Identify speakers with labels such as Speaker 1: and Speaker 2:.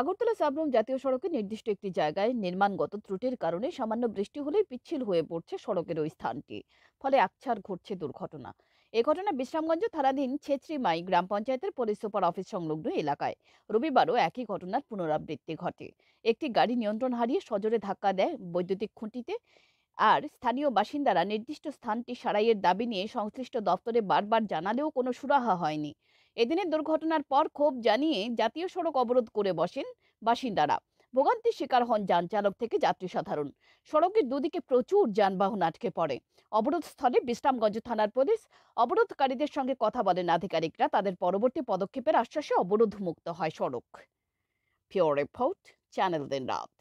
Speaker 1: আগরতলা সাবরুম জাতীয় সড়কে নির্দিষ্ট একটি জায়গায় নির্মাণগত ত্রুটির কারণে সামান্য বৃষ্টি হলেই পিচ্ছিল হয়ে পড়ছে সড়কের ওই স্থানটি ফলে আকছার ঘটছে দুর্ঘটনা এ ঘটনা বিশ্রামগঞ্জ থানাধীন ছেত্রিমাই গ্রাম পঞ্চায়েতের পুলিশ সুপার অফিস সংলগ্ন এলাকায় রবিবারও একই ঘটনার পুনরাবৃত্তি ঘটে একটি গাড়ি নিয়ন্ত্রণ হারিয়ে সজোরে ধাক্কা দেয় বৈদ্যুতিক খুঁটিতে আর স্থানীয় বাসিন্দারা নির্দিষ্ট স্থানটি সারাইয়ের দাবি নিয়ে সংশ্লিষ্ট দপ্তরে বারবার জানালেও কোনো সুরাহা হয়নি এদিনের দুর্ঘটনার পর ক্ষোভ জানিয়ে জাতীয় সড়ক অবরোধ করে বসেন বাসিন্দারা ভোগান্তির শিকার হন যান চালক থেকে যাত্রী সাধারণ সড়কের দুদিকে প্রচুর যানবাহন আটকে পড়ে অবরোধ স্থলে বিশ্রামগঞ্জ থানার পুলিশ অবরোধকারীদের সঙ্গে কথা বলেন আধিকারিকরা তাদের পরবর্তী পদক্ষেপের আশ্বাসে অবরোধ মুক্ত হয় সড়ক ফিওর রিপোর্ট চ্যানেল দিন রাত